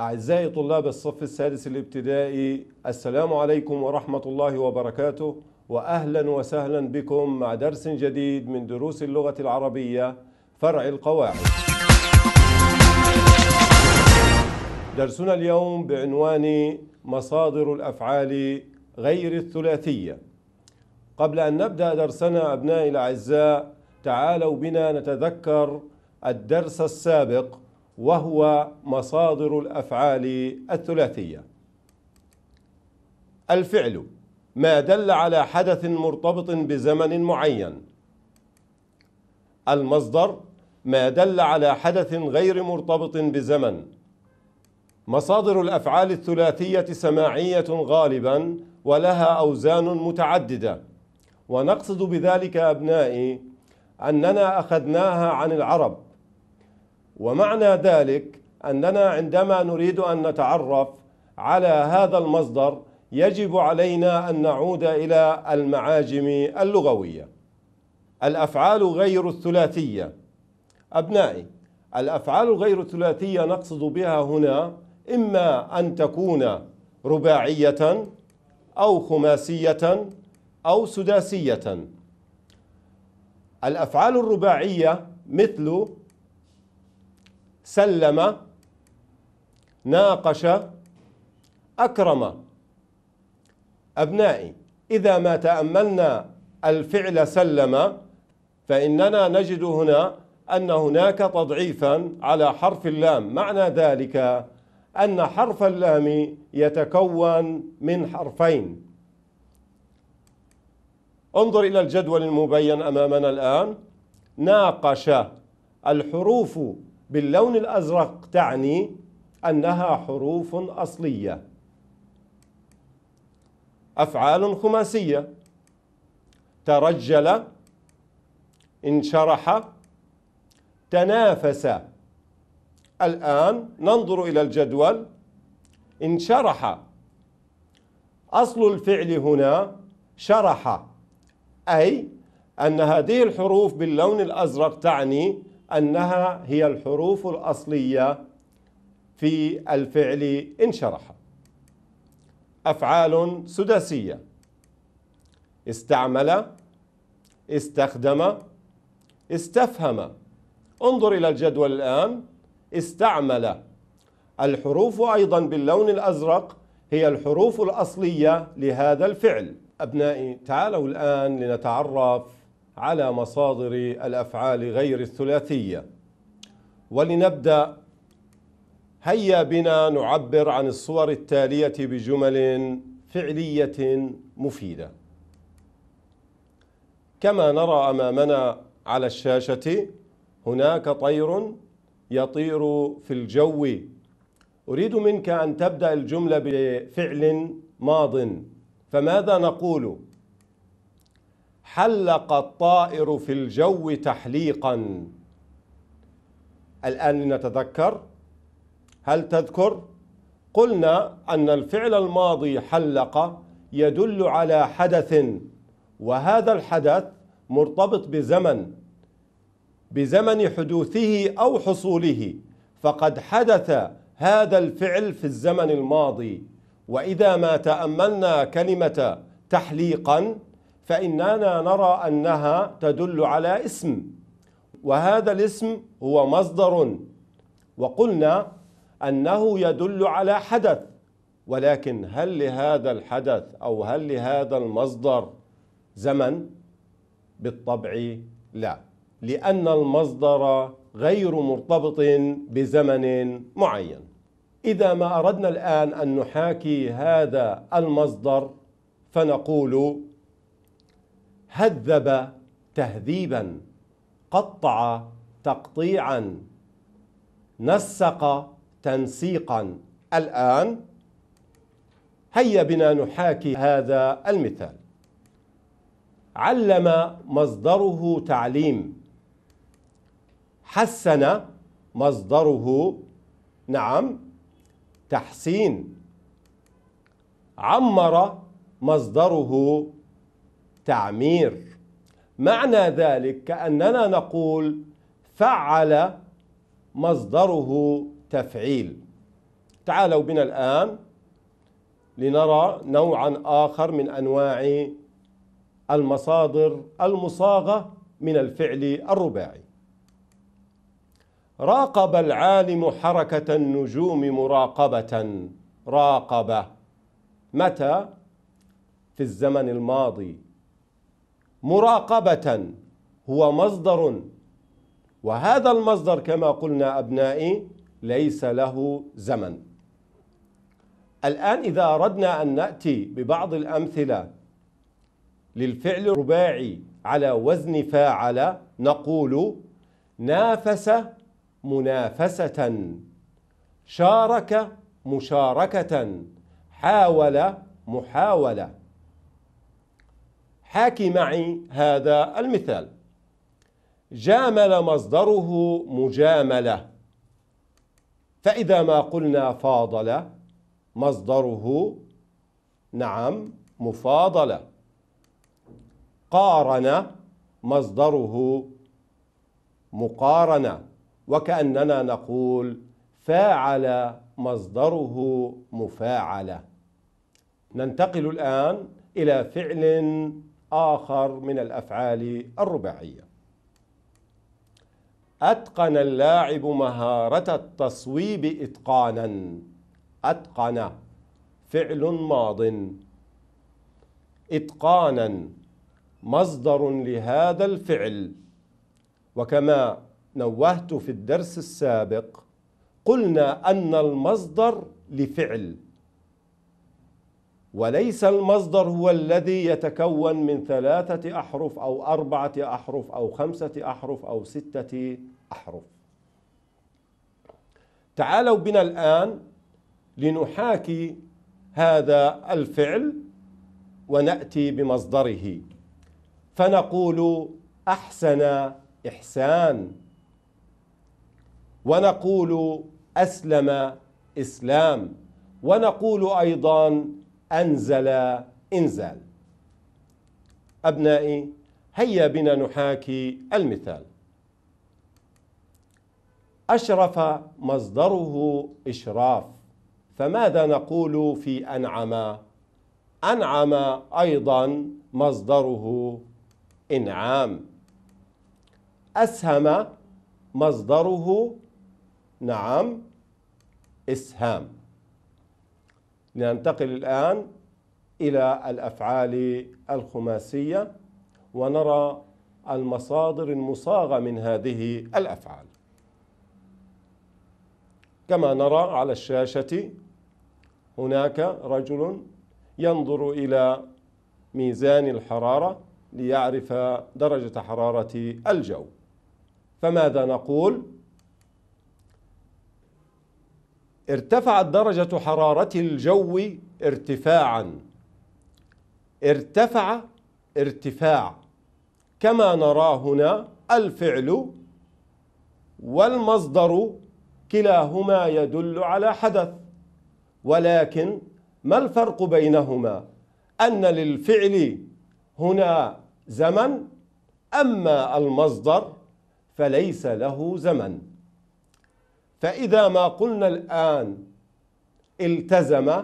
أعزائي طلاب الصف السادس الابتدائي السلام عليكم ورحمة الله وبركاته وأهلا وسهلا بكم مع درس جديد من دروس اللغة العربية فرع القواعد درسنا اليوم بعنوان مصادر الأفعال غير الثلاثية قبل أن نبدأ درسنا أبنائي الأعزاء تعالوا بنا نتذكر الدرس السابق وهو مصادر الافعال الثلاثيه الفعل ما دل على حدث مرتبط بزمن معين المصدر ما دل على حدث غير مرتبط بزمن مصادر الافعال الثلاثيه سماعيه غالبا ولها اوزان متعدده ونقصد بذلك ابنائي اننا اخذناها عن العرب ومعنى ذلك أننا عندما نريد أن نتعرف على هذا المصدر يجب علينا أن نعود إلى المعاجم اللغوية الأفعال غير الثلاثية أبنائي الأفعال غير الثلاثية نقصد بها هنا إما أن تكون رباعية أو خماسية أو سداسية الأفعال الرباعية مثل سلم ناقش أكرم أبنائي إذا ما تأملنا الفعل سلم فإننا نجد هنا أن هناك تضعيفا على حرف اللام معنى ذلك أن حرف اللام يتكون من حرفين انظر إلى الجدول المبين أمامنا الآن ناقش الحروف باللون الأزرق تعني أنها حروف أصلية أفعال خماسية ترجل انشرح تنافس الآن ننظر إلى الجدول انشرح أصل الفعل هنا شرح أي أن هذه الحروف باللون الأزرق تعني أنها هي الحروف الأصلية في الفعل انشرح أفعال سداسية استعمل استخدم استفهم انظر إلى الجدول الآن استعمل الحروف أيضا باللون الأزرق هي الحروف الأصلية لهذا الفعل أبنائي تعالوا الآن لنتعرف على مصادر الأفعال غير الثلاثية ولنبدأ هيا بنا نعبر عن الصور التالية بجمل فعلية مفيدة كما نرى أمامنا على الشاشة هناك طير يطير في الجو أريد منك أن تبدأ الجملة بفعل ماض فماذا نقول؟ حلق الطائر في الجو تحليقا الآن لنتذكر هل تذكر؟ قلنا أن الفعل الماضي حلق يدل على حدث وهذا الحدث مرتبط بزمن بزمن حدوثه أو حصوله فقد حدث هذا الفعل في الزمن الماضي وإذا ما تأملنا كلمة تحليقا فإننا نرى أنها تدل على اسم وهذا الاسم هو مصدر وقلنا أنه يدل على حدث ولكن هل لهذا الحدث أو هل لهذا المصدر زمن؟ بالطبع لا لأن المصدر غير مرتبط بزمن معين إذا ما أردنا الآن أن نحاكي هذا المصدر فنقول هذب تهذيبا قطع تقطيعا نسق تنسيقا الآن هيا بنا نحاكي هذا المثال علم مصدره تعليم حسن مصدره نعم تحسين عمر مصدره تعمير معنى ذلك كأننا نقول فعل مصدره تفعيل تعالوا بنا الآن لنرى نوعا آخر من أنواع المصادر المصاغة من الفعل الرباعي راقب العالم حركة النجوم مراقبة راقب متى؟ في الزمن الماضي مراقبة هو مصدر وهذا المصدر كما قلنا أبنائي ليس له زمن الآن إذا أردنا أن نأتي ببعض الأمثلة للفعل الرباعي على وزن فاعل نقول نافس منافسة شارك مشاركة حاول محاولة حاكي معي هذا المثال جامل مصدره مجاملة فإذا ما قلنا فاضل مصدره نعم مفاضلة قارن مصدره مقارنة وكأننا نقول فاعل مصدره مفاعلة ننتقل الآن إلى فعل آخر من الأفعال الرباعية أتقن اللاعب مهارة التصويب إتقانا أتقن فعل ماض إتقانا مصدر لهذا الفعل وكما نوهت في الدرس السابق قلنا أن المصدر لفعل وليس المصدر هو الذي يتكون من ثلاثة أحرف أو أربعة أحرف أو خمسة أحرف أو ستة أحرف تعالوا بنا الآن لنحاكي هذا الفعل ونأتي بمصدره فنقول أحسن إحسان ونقول أسلم إسلام ونقول أيضا أنزل إنزال أبنائي هيا بنا نحاكي المثال أشرف مصدره إشراف فماذا نقول في أنعم أنعم أيضا مصدره إنعام أسهم مصدره نعم إسهام لننتقل الآن إلى الأفعال الخماسية ونرى المصادر المصاغة من هذه الأفعال كما نرى على الشاشة هناك رجل ينظر إلى ميزان الحرارة ليعرف درجة حرارة الجو فماذا نقول؟ ارتفعت درجة حرارة الجو ارتفاعا ارتفع ارتفاع كما نرى هنا الفعل والمصدر كلاهما يدل على حدث ولكن ما الفرق بينهما أن للفعل هنا زمن أما المصدر فليس له زمن فإذا ما قلنا الآن التزم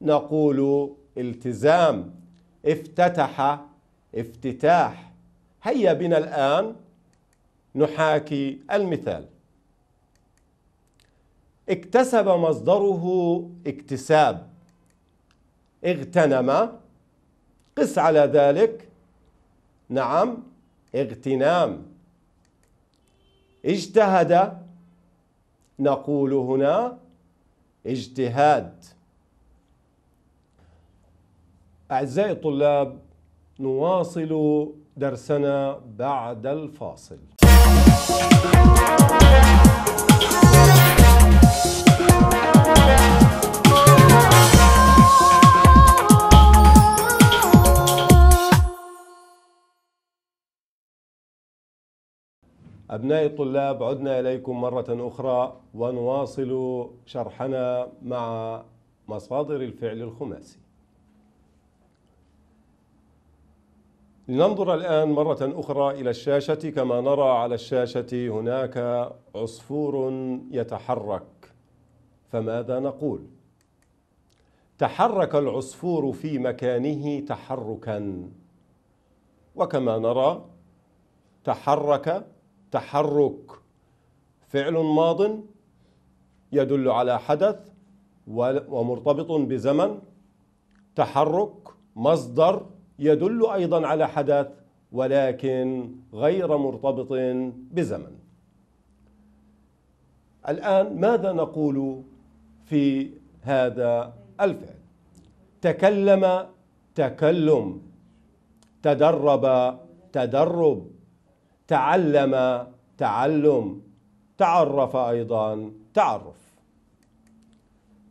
نقول التزام افتتح افتتاح هيا بنا الآن نحاكي المثال اكتسب مصدره اكتساب اغتنم قس على ذلك نعم اغتنام اجتهد نقول هنا اجتهاد أعزائي الطلاب نواصل درسنا بعد الفاصل أبنائي الطلاب عدنا إليكم مرة أخرى ونواصل شرحنا مع مصادر الفعل الخماسي لننظر الآن مرة أخرى إلى الشاشة كما نرى على الشاشة هناك عصفور يتحرك فماذا نقول؟ تحرك العصفور في مكانه تحركا وكما نرى تحرك تحرك فعل ماض يدل على حدث ومرتبط بزمن تحرك مصدر يدل أيضا على حدث ولكن غير مرتبط بزمن الآن ماذا نقول في هذا الفعل تكلم تكلم تدرب تدرب تعلم تعلم تعرف أيضا تعرف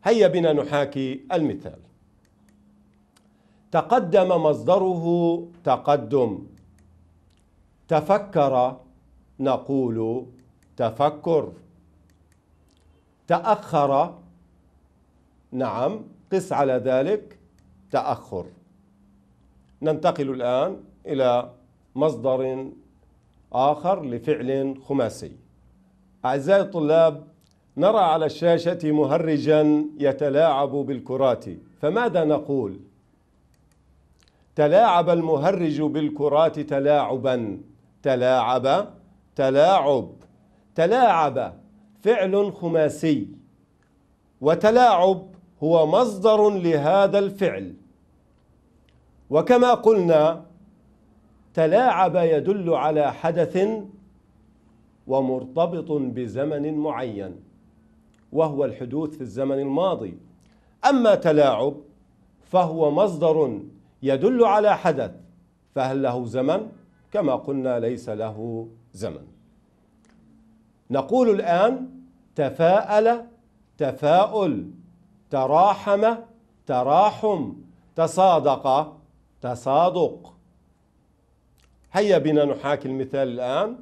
هيا بنا نحاكي المثال تقدم مصدره تقدم تفكر نقول تفكر تأخر نعم قس على ذلك تأخر ننتقل الآن إلى مصدر آخر لفعل خماسي أعزائي الطلاب نرى على الشاشة مهرجا يتلاعب بالكرات فماذا نقول؟ تلاعب المهرج بالكرات تلاعبا تلاعب تلاعب تلاعب فعل خماسي وتلاعب هو مصدر لهذا الفعل وكما قلنا تلاعب يدل على حدث ومرتبط بزمن معين وهو الحدوث في الزمن الماضي أما تلاعب فهو مصدر يدل على حدث فهل له زمن؟ كما قلنا ليس له زمن نقول الآن تفاءل تفاؤل تراحم تراحم تصادق تصادق هيا بنا نحاكي المثال الآن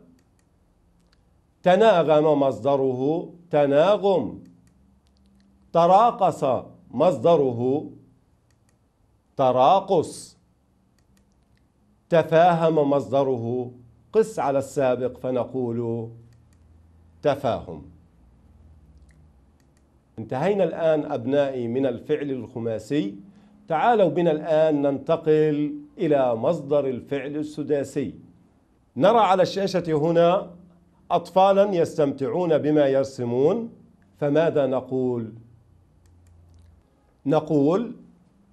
تناغم مصدره تناغم تراقص مصدره تراقص تفاهم مصدره قس على السابق فنقول تفاهم انتهينا الآن أبنائي من الفعل الخماسي تعالوا بنا الآن ننتقل إلى مصدر الفعل السداسي نرى على الشاشة هنا أطفالا يستمتعون بما يرسمون فماذا نقول؟ نقول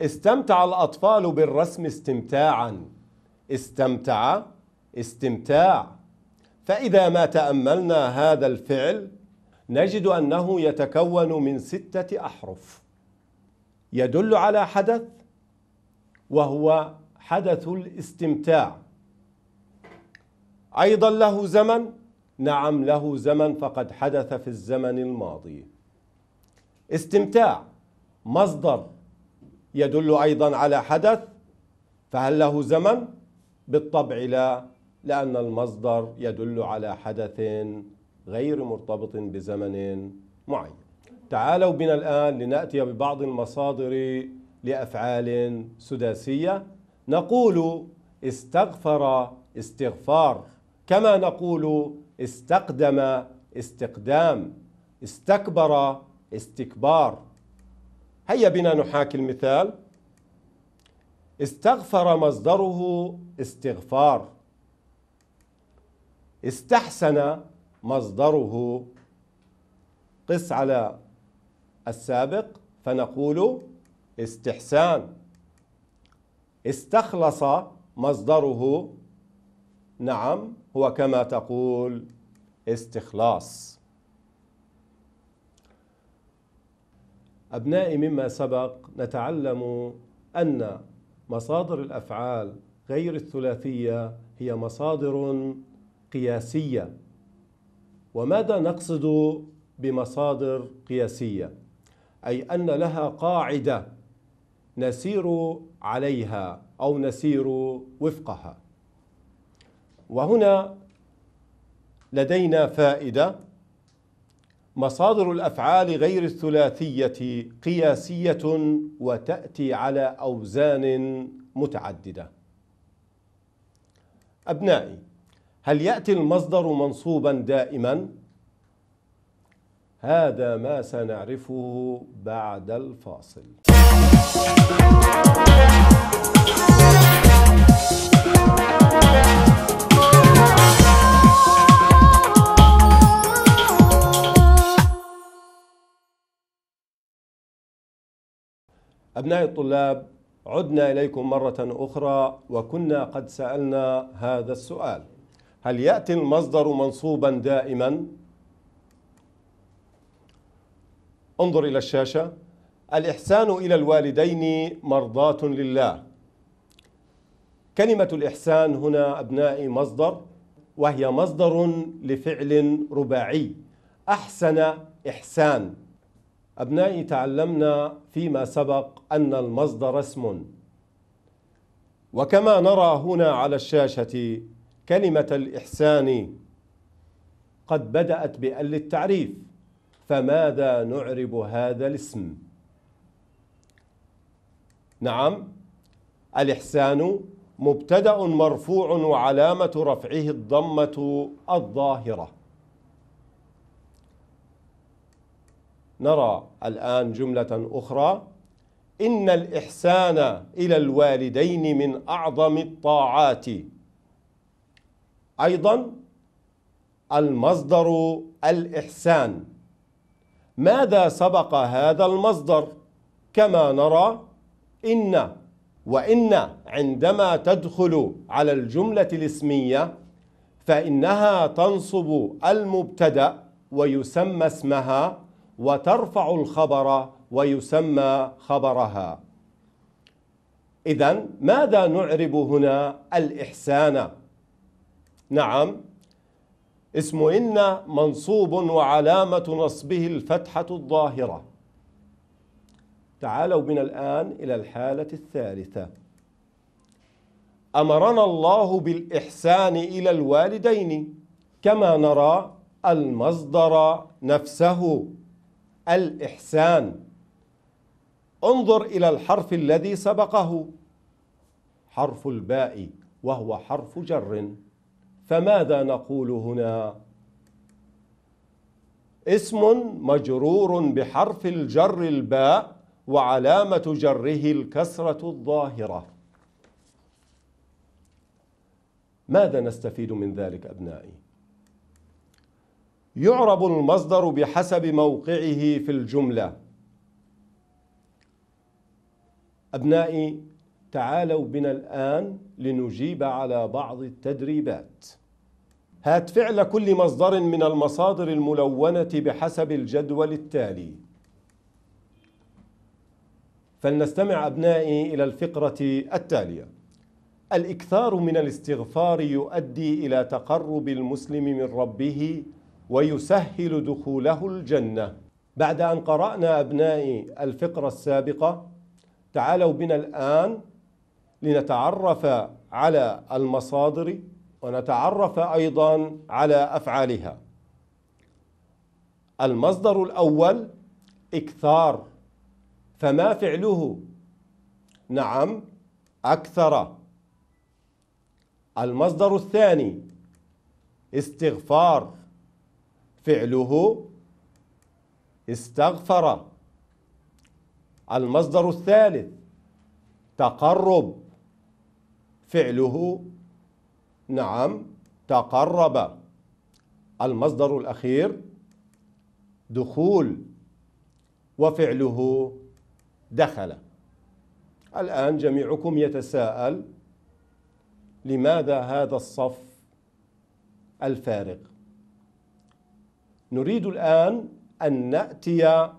استمتع الأطفال بالرسم استمتاعا استمتع استمتاع فإذا ما تأملنا هذا الفعل نجد أنه يتكون من ستة أحرف يدل على حدث وهو حدث الاستمتاع أيضا له زمن نعم له زمن فقد حدث في الزمن الماضي استمتاع مصدر يدل أيضا على حدث فهل له زمن بالطبع لا لأن المصدر يدل على حدث غير مرتبط بزمن معين تعالوا بنا الآن لنأتي ببعض المصادر لأفعال سداسية نقول استغفر استغفار كما نقول استقدم استقدام استكبر استكبار هيا بنا نحاكي المثال استغفر مصدره استغفار استحسن مصدره قس على السابق فنقول استحسان استخلص مصدره نعم هو كما تقول استخلاص أبنائي مما سبق نتعلم أن مصادر الأفعال غير الثلاثية هي مصادر قياسية وماذا نقصد بمصادر قياسية أي أن لها قاعدة نسير عليها أو نسير وفقها وهنا لدينا فائدة مصادر الأفعال غير الثلاثية قياسية وتأتي على أوزان متعددة أبنائي هل يأتي المصدر منصوبا دائما؟ هذا ما سنعرفه بعد الفاصل أبنائي الطلاب عدنا إليكم مرة أخرى وكنا قد سألنا هذا السؤال هل يأتي المصدر منصوبا دائما؟ انظر إلى الشاشة الإحسان إلى الوالدين مرضاة لله كلمة الإحسان هنا أبنائي مصدر وهي مصدر لفعل رباعي أحسن إحسان أبنائي تعلمنا فيما سبق أن المصدر اسم وكما نرى هنا على الشاشة كلمة الإحسان قد بدأت بأل التعريف فماذا نعرب هذا الاسم؟ نعم الإحسان مبتدأ مرفوع وعلامة رفعه الضمة الظاهرة نرى الآن جملة أخرى إن الإحسان إلى الوالدين من أعظم الطاعات أيضا المصدر الإحسان ماذا سبق هذا المصدر كما نرى إن وإن عندما تدخل على الجملة الاسمية فإنها تنصب المبتدأ ويسمى اسمها وترفع الخبر ويسمى خبرها إذا ماذا نعرب هنا الإحسان نعم اسم إن منصوب وعلامة نصبه الفتحة الظاهرة تعالوا بنا الآن إلى الحالة الثالثة أمرنا الله بالإحسان إلى الوالدين كما نرى المصدر نفسه الإحسان انظر إلى الحرف الذي سبقه حرف الباء وهو حرف جر فماذا نقول هنا اسم مجرور بحرف الجر الباء وعلامة جره الكسرة الظاهرة ماذا نستفيد من ذلك أبنائي؟ يعرب المصدر بحسب موقعه في الجملة أبنائي تعالوا بنا الآن لنجيب على بعض التدريبات هات فعل كل مصدر من المصادر الملونة بحسب الجدول التالي فلنستمع أبنائي إلى الفقرة التالية الإكثار من الاستغفار يؤدي إلى تقرب المسلم من ربه ويسهل دخوله الجنة بعد أن قرأنا أبنائي الفقرة السابقة تعالوا بنا الآن لنتعرف على المصادر ونتعرف أيضا على أفعالها المصدر الأول إكثار فما فعله نعم أكثر المصدر الثاني استغفار فعله استغفر المصدر الثالث تقرب فعله نعم تقرب المصدر الأخير دخول وفعله دخل الآن جميعكم يتساءل لماذا هذا الصف الفارغ نريد الآن أن نأتي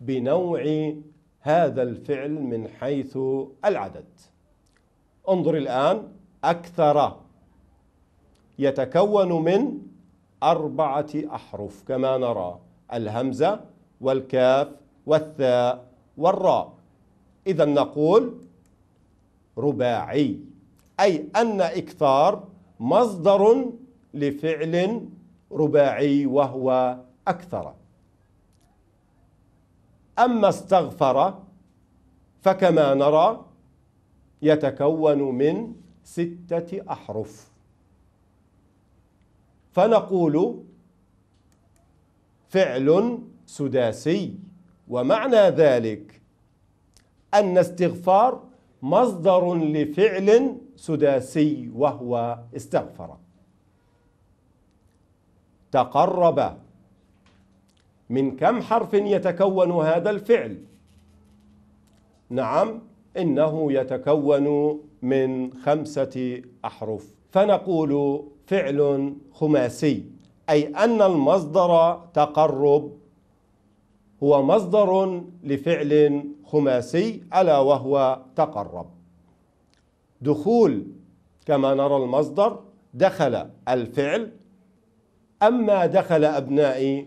بنوع هذا الفعل من حيث العدد انظر الآن أكثر يتكون من أربعة أحرف كما نرى الهمزة والكاف والثاء والراء إذا نقول رباعي أي أن إكثار مصدر لفعل رباعي وهو أكثر أما استغفر فكما نرى يتكون من ستة أحرف فنقول فعل سداسي ومعنى ذلك أن استغفار مصدر لفعل سداسي وهو استغفر تقرب من كم حرف يتكون هذا الفعل نعم إنه يتكون من خمسة أحرف فنقول فعل خماسي أي أن المصدر تقرب هو مصدر لفعل خماسي ألا وهو تقرب دخول كما نرى المصدر دخل الفعل أما دخل أبنائي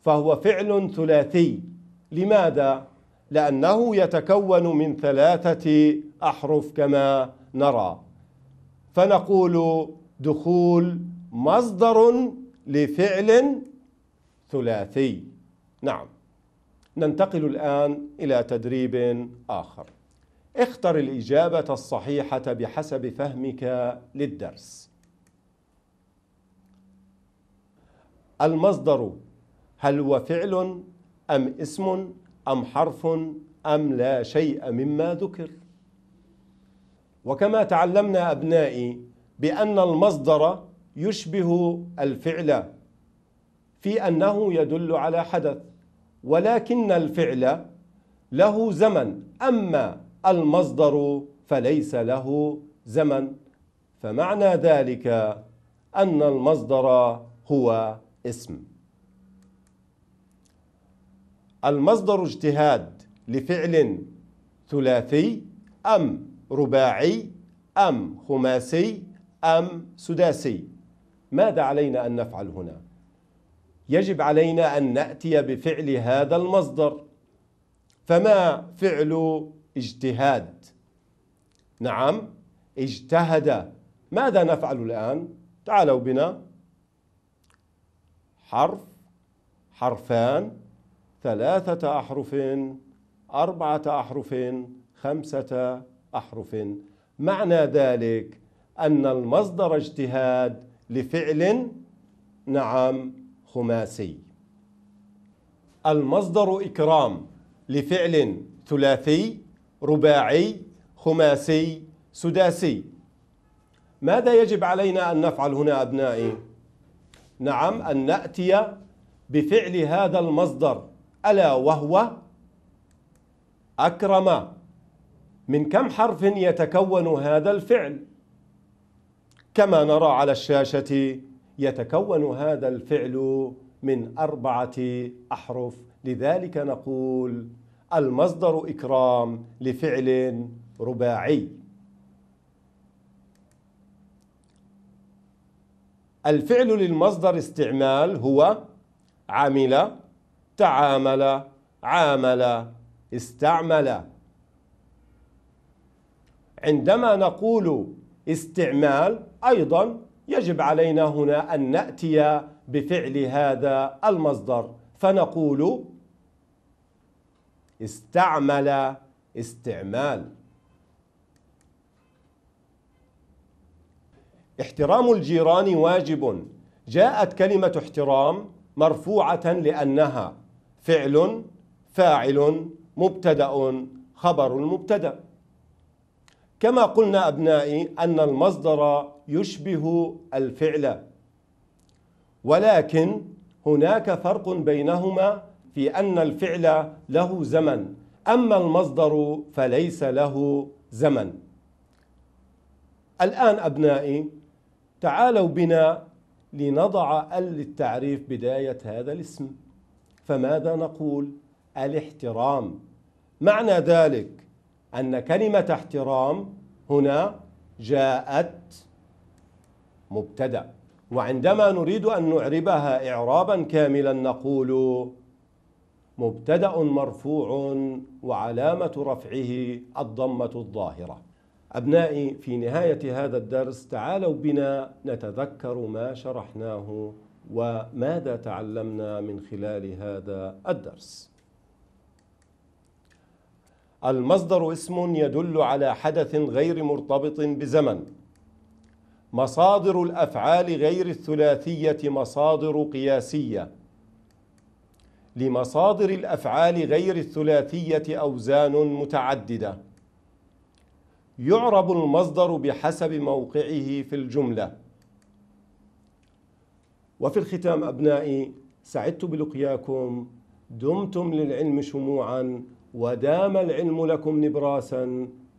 فهو فعل ثلاثي لماذا؟ لأنه يتكون من ثلاثة أحرف كما نرى فنقول دخول مصدر لفعل ثلاثي نعم ننتقل الآن إلى تدريب آخر اختر الإجابة الصحيحة بحسب فهمك للدرس المصدر هل هو فعل أم اسم أم حرف أم لا شيء مما ذكر وكما تعلمنا أبنائي بأن المصدر يشبه الفعل في أنه يدل على حدث ولكن الفعل له زمن أما المصدر فليس له زمن فمعنى ذلك أن المصدر هو اسم المصدر اجتهاد لفعل ثلاثي أم رباعي أم خماسي أم سداسي ماذا علينا أن نفعل هنا؟ يجب علينا أن نأتي بفعل هذا المصدر فما فعل اجتهاد نعم اجتهد ماذا نفعل الآن تعالوا بنا حرف حرفان ثلاثة أحرف أربعة أحرف خمسة أحرف معنى ذلك أن المصدر اجتهاد لفعل نعم خماسي المصدر إكرام لفعل ثلاثي رباعي خماسي سداسي ماذا يجب علينا أن نفعل هنا أبنائي؟ نعم أن نأتي بفعل هذا المصدر ألا وهو أكرم من كم حرف يتكون هذا الفعل؟ كما نرى على الشاشة يتكون هذا الفعل من أربعة أحرف لذلك نقول المصدر إكرام لفعل رباعي الفعل للمصدر استعمال هو عمل تعامل عامل استعمل عندما نقول استعمال أيضا يجب علينا هنا أن نأتي بفعل هذا المصدر فنقول استعمل استعمال احترام الجيران واجب جاءت كلمة احترام مرفوعة لأنها فعل فاعل مبتدأ خبر المبتدأ كما قلنا أبنائي أن المصدر يشبه الفعل ولكن هناك فرق بينهما في أن الفعل له زمن أما المصدر فليس له زمن الآن أبنائي تعالوا بنا لنضع ال للتعريف بداية هذا الاسم فماذا نقول الاحترام معنى ذلك أن كلمة احترام هنا جاءت مبتدا وعندما نريد أن نعربها إعرابا كاملا نقول مبتدا مرفوع وعلامة رفعه الضمة الظاهرة أبنائي في نهاية هذا الدرس تعالوا بنا نتذكر ما شرحناه وماذا تعلمنا من خلال هذا الدرس المصدر اسم يدل على حدث غير مرتبط بزمن مصادر الأفعال غير الثلاثية مصادر قياسية لمصادر الأفعال غير الثلاثية أوزان متعددة يعرب المصدر بحسب موقعه في الجملة وفي الختام أبنائي سعدت بلقياكم دمتم للعلم شموعا ودام العلم لكم نبراسا